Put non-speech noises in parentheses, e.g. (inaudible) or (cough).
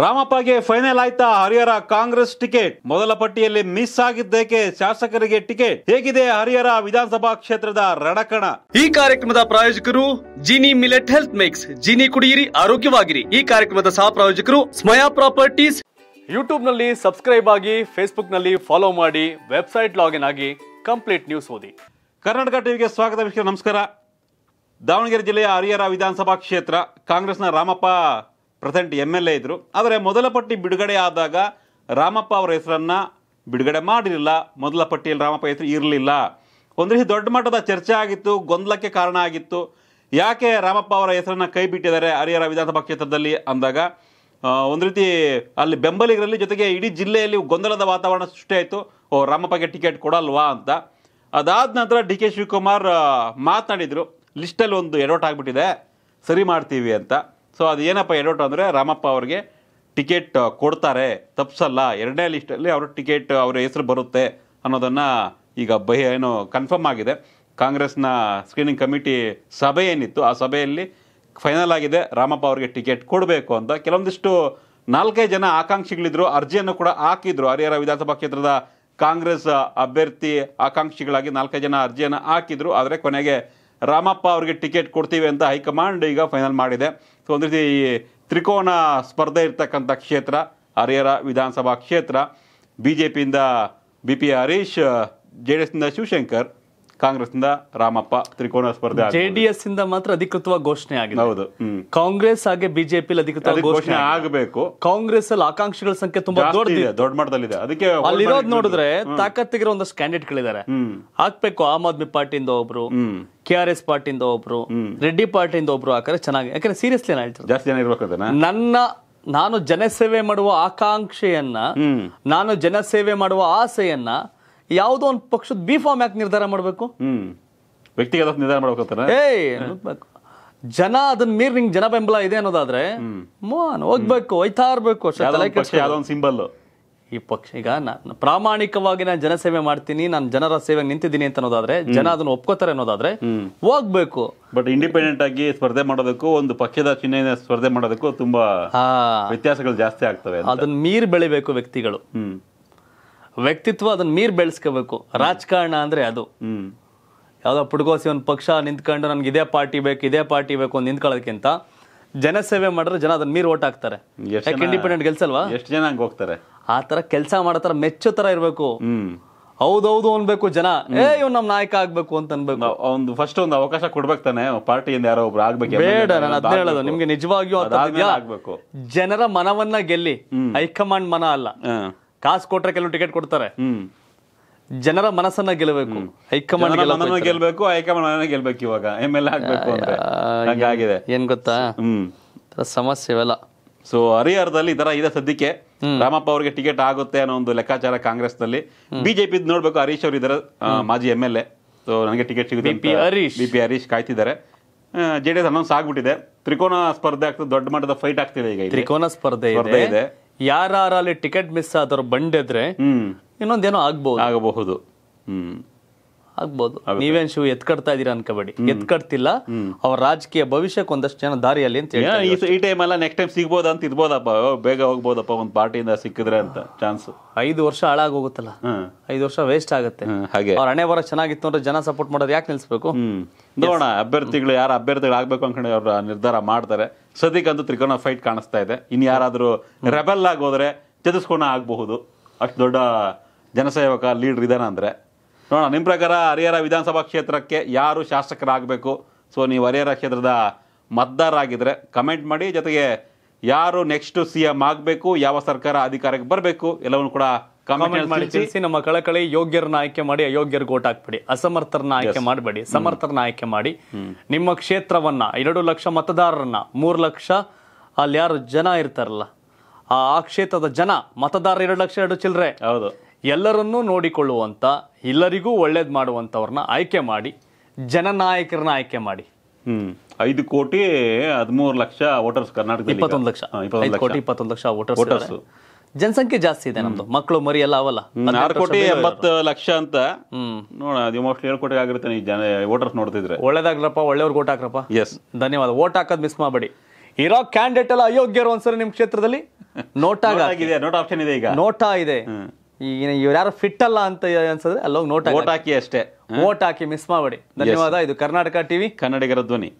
ರಾಮಪ್ಪಗೆ final ಆಯ್ತಾ Harihara Congress ticket ಮೊದಲ ಪಟ್ಟಿಯಲ್ಲಿ ಮಿಸ್ ಆಗಿದ್ದಕ್ಕೆ ಶಾಸಕರಿಗೆ ಟಿಕೆಟ್ ಹೇಗಿದೆ ಹರಿಹರ ವಿಧಾನಸಭಾ ಕ್ಷೇತ್ರದ ರಣಕಣ ಈ ಕಾರ್ಯಕ್ರಮದ ಪ್ರಾಯೋಜಕರು Jini millet health mix Jini ಕುಡಿಯಿರಿ ಆರೋಗ್ಯವಾಗಿರಿ ಈ ಕಾರ್ಯಕ್ರಮದ ಸಹ ಪ್ರಾಯೋಜಕರು ಸ್ಮಯಾ ಪ್ರಾಪರ್ಟೀಸ್ ಯೂಟ್ಯೂಬ್ ನಲ್ಲಿ ಸಬ್ಸ್ಕ್ರೈಬ್ ಆಗಿ ಫೇಸ್ಬುಕ್ ನಲ್ಲಿ ಫಾಲೋ ಮಾಡಿ ವೆಬ್ಸೈಟ್ ಲಾಗಿನ್ ಆಗಿ ಕಂಪ್ಲೀಟ್ ನ್ಯೂಸ್ ಓದಿ ಕರ್ನಾಟಕ ಟಿವಿಗೆ ಸ್ವಾಗತ ನಮಸ್ಕಾರ ದಾವಣಗೆರೆ ಜಿಲ್ಲೆಯ ಹರಿಹರ ವಿಧಾನಸಭಾ ಕ್ಷೇತ್ರ ಕಾಂಗ್ರೆಸ್ನ Ramappa present M L A ಇದ್ದರು ಆದರೆ ಮೊದಲ ಪಟ್ಟಿ ಬಿಡುಗಡೆ ಆದಾಗ ರಾಮಪ್ಪ ಅವರ ಹೆಸರನ್ನು ಬಿಡುಗಡೆ ಮಾಡಿರಲಿಲ್ಲ ಮೊದಲ ಪಟ್ಟಿಯಲ್ಲಿ ರಾಮಪ್ಪ ಹೆಸರು ಇರಲಿಲ್ಲ ಒಂದು ರೀತಿ ದೊಡ್ಡ ಮಟ್ಟದ ಚರ್ಚೆ ಆಗಿತ್ತು ಗೊಂದಲಕ್ಕೆ ಕಾರಣ ಆಗಿತ್ತು ಯಾಕೆ ರಾಮಪ್ಪ ಅವರ ಹೆಸರನ್ನು ಕೈ ಬಿಟ್ಟಿದ್ದಾರೆ ಹರಿಹರ ವಿಧಾನಸಭಾ ಕ್ಷೇತ್ರದಲ್ಲಿ ಅಂದಾಗ ಒಂದು ರೀತಿ ಅಲ್ಲಿ ಬೆಂಬಲಿಗರಲ್ಲಿ ಜೊತೆಗೆ ಇಡೀ ಜಿಲ್ಲೆಯಲ್ಲಿ ಗೊಂದಲದ ವಾತಾವರಣ ಸೃಷ್ಟಿಯಾಯಿತು ಓ ರಾಮಪ್ಪಗೆ ಟಿಕೆಟ್ ಕೊಡಲ್ವಾ ಅಂತ ಅದಾದ ನಂತರ ಡಿ ಕೆ ಶಿವಕುಮಾರ್ ಮಾತನಾಡಿದರು ಲಿಸ್ಟಲ್ಲಿ ಒಂದು ಎಡವಟ್ ಆಗಿಬಿಟ್ಟಿದೆ ಸರಿ ಮಾಡ್ತೀವಿ ಅಂತ ಸೊ ಅದು ಏನಪ್ಪ ಎಡೋಟು ಅಂದರೆ ರಾಮಪ್ಪ ಅವ್ರಿಗೆ ಟಿಕೆಟ್ ಕೊಡ್ತಾರೆ ತಪ್ಸಲ್ಲ ಎರಡನೇ ಲಿಸ್ಟಲ್ಲಿ ಅವರು ಟಿಕೆಟ್ ಅವರ ಹೆಸರು ಬರುತ್ತೆ ಅನ್ನೋದನ್ನು ಈಗ ಬಹಿ ಏನು ಕನ್ಫರ್ಮ್ ಆಗಿದೆ ಕಾಂಗ್ರೆಸ್ನ ಸ್ಕ್ರೀನಿಂಗ್ ಕಮಿಟಿ ಸಭೆ ಏನಿತ್ತು ಆ ಸಭೆಯಲ್ಲಿ ಫೈನಲ್ ಆಗಿದೆ ರಾಮಪ್ಪ ಅವರಿಗೆ ಟಿಕೆಟ್ ಕೊಡಬೇಕು ಅಂತ ಕೆಲವೊಂದಿಷ್ಟು ನಾಲ್ಕೈದು ಜನ ಆಕಾಂಕ್ಷಿಗಳಿದ್ರು ಅರ್ಜಿಯನ್ನು ಕೂಡ ಹಾಕಿದ್ರು ಹರಿಹರ ವಿಧಾನಸಭಾ ಕ್ಷೇತ್ರದ ಕಾಂಗ್ರೆಸ್ ಅಭ್ಯರ್ಥಿ ಆಕಾಂಕ್ಷಿಗಳಾಗಿ ನಾಲ್ಕೈದು ಜನ ಅರ್ಜಿಯನ್ನು ಹಾಕಿದ್ರು ಆದರೆ ಕೊನೆಗೆ ರಾಮಪ್ಪ ಅವರಿಗೆ ಟಿಕೆಟ್ ಕೊಡ್ತೀವಿ ಅಂತ ಹೈಕಮಾಂಡ್ ಈಗ ಫೈನಲ್ ಮಾಡಿದೆ ಸೊ ಒಂದು ರೀತಿ ತ್ರಿಕೋನ ಸ್ಪರ್ಧೆ ಇರ್ತಕ್ಕಂಥ ಕ್ಷೇತ್ರ ಹರಿಹರ ವಿಧಾನಸಭಾ ಕ್ಷೇತ್ರ ಬಿ ಜೆ ಪಿಯಿಂದ B P Harish J D ಎಸ್ನಿಂದ ಶಿವಶಂಕರ್ ಕಾಂಗ್ರೆಸ್ನಿಂದ ರಾಮಪ್ಪ ತ್ರಿಕೋನ ಸ್ಪರ್ಧೆ ಜೆಡಿಎಸ್ ಇಂದ ಮಾತ್ರ ಅಧಿಕೃತವಾಗಿ ಘೋಷಣೆ ಆಗಿದೆ ಹೌದು ಕಾಂಗ್ರೆಸ್ ಹಾಗೆ ಬಿಜೆಪಿ ಅಧಿಕೃತ ಘೋಷಣೆ ಆಗಬೇಕು ಕಾಂಗ್ರೆಸ್ ಅಲ್ಲಿ ಆಕಾಂಕ್ಷಿಗಳ ಸಂಖ್ಯೆ ತುಂಬಾ ದೊಡ್ಡದಿದೆ ದೊಡ್ಡ ಮಟ್ಟದಲ್ಲಿದೆ ಅದಕ್ಕೆ ಅಲ್ಲಿರೋದು ನೋಡಿದ್ರೆ ತಾಕತ್ತಿಗೆ ಒಂದಷ್ಟು ಕ್ಯಾಂಡಿಡೇಟ್ ಗಳಿದ್ದಾರೆ ಹಾಕ್ಬೇಕು ಆಮ್ ಆದ್ಮಿ ಪಾರ್ಟಿಯಿಂದ ಒಬ್ರು ಕೆ ಆರ್ ಎಸ್ ಪಾರ್ಟಿಯಿಂದ ಒಬ್ರು ರೆಡ್ಡಿ ಪಾರ್ಟಿಯಿಂದ ಒಬ್ರು ಹಾಕಿದ್ರೆ ಚೆನ್ನಾಗಿ ಯಾಕಂದ್ರೆ ಸೀರಿಯಸ್ಲಿ ನಾನು ಹೇಳ್ತೀನಿ ಜಾಸ್ತಿ ಜನ ಇರ್ಬೇಕು ನನ್ನ ನಾನು ಜನಸೇವೆ ಮಾಡುವ ಆಕಾಂಕ್ಷೆಯನ್ನ ನಾನು ಜನಸೇವೆ ಮಾಡುವ ಆಸೆಯನ್ನ ಯಾವುದೋ ಒಂದು ಪಕ್ಷದ ಬಿ ಫಾರ್ಮ್ ಯಾಕೆ ನಿರ್ಧಾರ ಮಾಡಬೇಕು ಹ್ಮ್ ವ್ಯಕ್ತಿಗತ ನಿರ್ಧಾರ ಮಾಡ್ಬೇಕು ಏಯ್ ಜನ ಅದನ್ನ ಮೀರಿ ನಿಂಗೆ ಜನ ಬೆಂಬಲ ಇದೆ ಅನ್ನೋದಾದ್ರೆ ಮೋನ್ ಹೋಗ್ಬೇಕು ಹೋಯ್ತಾ ಇರ್ಬೇಕು ಸಿಂಬಲ್ ಈ ಪಕ್ಷ ಈಗ ನಾನು ಪ್ರಾಮಾಣಿಕವಾಗಿ ನಾನು ಜನಸೇವೆ ಮಾಡ್ತೀನಿ ನಾನು ಜನರ ಸೇವೆ ನಿಂತಿದ್ದೀನಿ ಅಂತ ಅನ್ನೋದಾದ್ರೆ ಜನ ಅದನ್ನ ಒಪ್ಕೋತಾರೆ ಅನ್ನೋದಾದ್ರೆ ಹೋಗ್ಬೇಕು ಬಟ್ ಇಂಡಿಪೆಂಡೆಂಟ್ ಆಗಿ ಸ್ಪರ್ಧೆ ಮಾಡೋದಕ್ಕೂ ಒಂದು ಪಕ್ಷದ ಚಿಹ್ನೆ ಸ್ಪರ್ಧೆ ಮಾಡೋದಕ್ಕೂ ತುಂಬಾ ವ್ಯತ್ಯಾಸಗಳು ಜಾಸ್ತಿ ಆಗ್ತವೆ ಅದನ್ನ ಮೀರಿ ಬೆಳಿಬೇಕು ವ್ಯಕ್ತಿಗಳು ವ್ಯಕ್ತಿತ್ವ ಅದನ್ನ ಮೀರ್ ಬೆಳೆಸ್ಕೋಬೇಕು ರಾಜಕಾರಣ ಅಂದ್ರೆ ಅದು ಯಾವ್ದೋ ಪುಡ್ಗೋಸಿ ಒಂದ್ ಪಕ್ಷ ನಿಂತ್ಕೊಂಡು ನನ್ಗೆ ಇದೇ ಪಾರ್ಟಿ ಬೇಕು ಇದೇ ಪಾರ್ಟಿ ಬೇಕು ಅಂತ ನಿಂತ್ಕೊಳ್ಳೋದಕ್ಕಿಂತ ಜನಸೇವೆ ಮಾಡಿದ್ರೆ ಜನ ಅದನ್ನ ಮೀರ್ ಓಟ್ ಹಾಕ್ತಾರೆ ಯಾಕೆ ಇಂಡಿಪೆಂಡೆಂಟ್ ಗೆಲ್ಸಲ್ವಾ ಎಷ್ಟು ಜನ ಹೋಗ್ತಾರೆ ಆ ತರ ಕೆಲಸ ಮಾಡೋ ಮೆಚ್ಚು ತರ ಇರಬೇಕು ಹೌದೌದು ಅನ್ಬೇಕು ಜನ ಏ ಇವ್ ನಮ್ ನಾಯಕ ಆಗ್ಬೇಕು ಅಂತ ಅನ್ಬೇಕು ಒಂದು ಫಸ್ಟ್ ಒಂದು ಅವಕಾಶ ಕೊಡ್ಬೇಕು ತಾನೆ ಪಾರ್ಟಿಯಿಂದ ಯಾರೋ ಒಬ್ರು ಆಗ್ಬೇಕು ಬೇಡ ನಾನು ಅದನ್ನ ಹೇಳೋದು ನಿಮ್ಗೆ ನಿಜವಾಗಿಯೂ ಆಗ್ಬೇಕು ಜನರ ಮನವನ್ನ ಗೆಲ್ಲಿ ಹೈಕಮಾಂಡ್ ಮನ ಅಲ್ಲ ಕಾಸು ಕೊಟ್ರೆ ಕೆಲವು ಟಿಕೆಟ್ ಕೊಡ್ತಾರೆ ಜನರ ಮನಸ್ಸನ್ನ ಗೆಲ್ಲಬೇಕು ಹೈಕಮಾಂಡ್ ಗೆಲ್ಬೇಕು ಹೈಕಮಾಂಡ್ ಗೆಲ್ಬೇಕು ಇವಾಗ ಎಮ್ ಎಲ್ ಆಗ್ಬೇಕು ಏನ್ ಗೊತ್ತಾ ಸಮಸ್ಯೆ ಇವೆಲ್ಲ ಸೊ ಹರಿಹರದಲ್ಲಿ ಈ ತರ ಇದೆ ಸದ್ಯಕ್ಕೆ ರಾಮಪ್ಪ ಅವರಿಗೆ ಟಿಕೆಟ್ ಆಗುತ್ತೆ ಅನ್ನೋ ಒಂದು ಲೆಕ್ಕಾಚಾರ ಕಾಂಗ್ರೆಸ್ ನಲ್ಲಿ ಬಿಜೆಪಿ ನೋಡ್ಬೇಕು ಹರೀಶ್ ಅವರು ಇದರ ಮಾಜಿ ಎಮ್ ಎಲ್ ಎ ಸೊ ನನಗೆ ಟಿಕೆಟ್ ಸಿಗುತ್ತೆ ಹರೀಶ್ ಬಿ ಪಿ ಹರೀಶ್ ಕಾಯ್ತಿದ್ದಾರೆ ಜೆ ಡಿ ಅನೌನ್ಸ್ ಆಗ್ಬಿಟ್ಟಿದೆ ತ್ರಿಕೋನ ಸ್ಪರ್ಧೆ ಆಗ್ತದೆ ದೊಡ್ಡ ಮಟ್ಟದ ಫೈಟ್ ಆಗ್ತಿದೆ ಈಗ ತ್ರಿಕೋನ ಸ್ಪರ್ಧೆ ಇದೆ ಯಾರಲ್ಲಿ ಟಿಕೆಟ್ ಮಿಸ್ ಆದವ್ರು ಬಂಡೆದ್ರೆ ಇನ್ನೊಂದೇನೋ ಆಗ್ಬಹುದು ಆಗಬಹುದು ಹ್ಮ್ ಆಗ್ಬೋದು ನೀವೇನ್ ಶಿವ ಎತ್ ಕಡ್ತಾ ಇದೀರ ಅನ್ಕೋಬೇಡಿ ಎತ್ ಅವ್ರ ರಾಜಕೀಯ ಭವಿಷ್ಯಕ್ಕೆ ಒಂದಷ್ಟು ಜನ ದಾರಿಯಲ್ಲಿ ಅಂತ ಹೇಳಿ ಈ ಟೈಮ್ ಎಲ್ಲ ನೆಕ್ಸ್ಟ್ ಟೈಮ್ ಸಿಗ್ಬೋದ ಅಂತ ಇರ್ಬೋದಪ್ಪ ಬೇಗ ಹೋಗ್ಬೋದಪ್ಪ ಒಂದು ಪಾರ್ಟಿಯಿಂದ ಸಿಕ್ಕಿದ್ರೆ ಅಂತ ಚಾನ್ಸ್ ಐದು ವರ್ಷ ಹೋಗುತ್ತಲ್ಲ ಐದು ವರ್ಷ ವೇಸ್ಟ್ ಆಗುತ್ತೆ ಹಾಗೆ ಅವ್ರ ಹಣೆ ಬರ ಚೆನ್ನಾಗಿತ್ತು ಅಂದ್ರೆ ಜನ ಸಪೋರ್ಟ್ ಮಾಡೋದು ಯಾಕೆ ನಿಲ್ಸ್ಬೇಕು ನೋಡೋಣ ಅಭ್ಯರ್ಥಿಗಳು ಯಾರು ಅಭ್ಯರ್ಥಿಗಳು ಆಗ್ಬೇಕು ಅನ್ಕೊಂಡು ಅವ್ರ ನಿರ್ಧಾರ ಮಾಡ್ತಾರೆ ಸದ್ಯಕ್ಕಂತೂ ತ್ರಿಕೋನ ಫೈಟ್ ಕಾಣಿಸ್ತಾ ಇದೆ ಇನ್ ಯಾರಾದರೂ ರೆಬೆಲ್ ಆಗೋದ್ರೆ ಚತುಸ್ಕೋಣ ಆಗಬಹುದು ಅಷ್ಟು ದೊಡ್ಡ ಜನಸೇವಕ ಲೀಡರ್ ಇದಾನ ಅಂದ್ರೆ ನೋಡೋಣ ನಿಮ್ಮ ಪ್ರಕಾರ ಹರಿಹರ ವಿಧಾನಸಭಾ ಕ್ಷೇತ್ರಕ್ಕೆ ಯಾರು ಶಾಸಕರಾಗಬೇಕು ಸೊ ನೀವು ಹರಿಹರ ಕ್ಷೇತ್ರದ ಮತದಾರರಾಗಿದ್ದರೆ ಕಮೆಂಟ್ ಮಾಡಿ ಜೊತೆಗೆ ಯಾರು ನೆಕ್ಸ್ಟ್ ಸಿ ಎಂ ಆಗಬೇಕು ಯಾವ ಸರ್ಕಾರ ಅಧಿಕಾರಕ್ಕೆ ಬರಬೇಕು ಎಲ್ಲವನ್ನು ಕೂಡ ಕಮೆಂಟ್ ಮಾಡಿ ತಿಳಿಸಿ ನಮ್ಮ ಕಳಕಳಿ ಯೋಗ್ಯರನ್ನ ಆಯ್ಕೆ ಮಾಡಿ ಅಯೋಗ್ಯರಿಗೆ ಓಟ್ ಹಾಕ್ಬೇಡಿ ಅಸಮರ್ಥರನ್ನ ಆಯ್ಕೆ ಮಾಡಬೇಡಿ ಸಮರ್ಥರನ್ನ ಆಯ್ಕೆ ಮಾಡಿ ನಿಮ್ಮ ಕ್ಷೇತ್ರವನ್ನ ಎರಡು ಲಕ್ಷ ಮತದಾರರನ್ನ ಮೂರು ಲಕ್ಷ ಅಲ್ಲಿ ಯಾರು ಜನ ಇರ್ತಾರಲ್ಲ ಆ ಕ್ಷೇತ್ರದ ಜನ ಮತದಾರ ಎರಡು ಲಕ್ಷ ಎರಡು ಚಿಲ್ಲರೆ ಹೌದು ಎಲ್ಲರನ್ನೂ ನೋಡಿಕೊಳ್ಳುವಂಥ ಎಲ್ಲರಿಗೂ ಒಳ್ಳೇದು ಮಾಡುವಂಥವ್ರನ್ನ ಆಯ್ಕೆ ಮಾಡಿ ಜನನಾಯಕರನ್ನ ಆಯ್ಕೆ ಮಾಡಿ ಐದು ಕೋಟಿ ಹದಿಮೂರು ಲಕ್ಷ ವೋಟರ್ಸ್ ಕರ್ನಾಟಕ ಇಪ್ಪತ್ತೊಂದು ಲಕ್ಷ ಕೋಟಿ ಇಪ್ಪತ್ತೊಂದು ಲಕ್ಷ ವೋಟರ್ಸ್ ಜನಸಂಖ್ಯೆ ಜಾಸ್ತಿ ಇದೆ ನಮ್ದು ಮಕ್ಕಳು ಮರಿ ಎಲ್ಲ ಅವಲ್ಲ ಕೋಟಿ ಎಂಬತ್ತು ಲಕ್ಷ ಅಂತ ನೋಡ ಮೋಸ್ಟ್ಲಿ ಏಳು ಕೋಟಿ ಆಗಿರುತ್ತೆ ಈ ಜನ ವೋಟರ್ಸ್ ನೋಡ್ತಿದ್ರೆ ಒಳ್ಳೇದಾಗ್ರಪ್ಪ ಒಳ್ಳೆಯವ್ರಿಗೆ ವೋಟ್ ಹಾಕ್ರಪ್ಪ ಎಸ್ ಧನ್ಯವಾದ ವೋಟ್ ಹಾಕೋದ್ ಮಿಸ್ ಮಾಡಬೇಡಿ ಇರೋ ಕ್ಯಾಂಡಿಡೇಟ್ ಎಲ್ಲ ಅಯೋಗ್ಯರು ಒಂದ್ಸರಿ ನಿಮ್ಮ ಕ್ಷೇತ್ರದಲ್ಲಿ (laughs) ಆಗಿದೆ ನೋಟ್ ಆಪ್ಷನ್ ಇದೆ ಈಗ ನೋಟಾ ಇದೆ ಈಗ ಇವ್ರ್ಯಾರು ಫಿಟ್ ಅಲ್ಲ ಅಂತ ಅನ್ಸಿದ್ರೆ ಅಲ್ಲೋಗಿ ನೋಟ್ ಓಟ್ ಹಾಕಿ ಅಷ್ಟೇ ಓಟ್ ಹಾಕಿ ಮಿಸ್ ಮಾಡಬೇಡಿ ಧನ್ಯವಾದ ಇದು ಕರ್ನಾಟಕ ಟಿವಿ ಕನ್ನಡಿಗರ ಧ್ವನಿ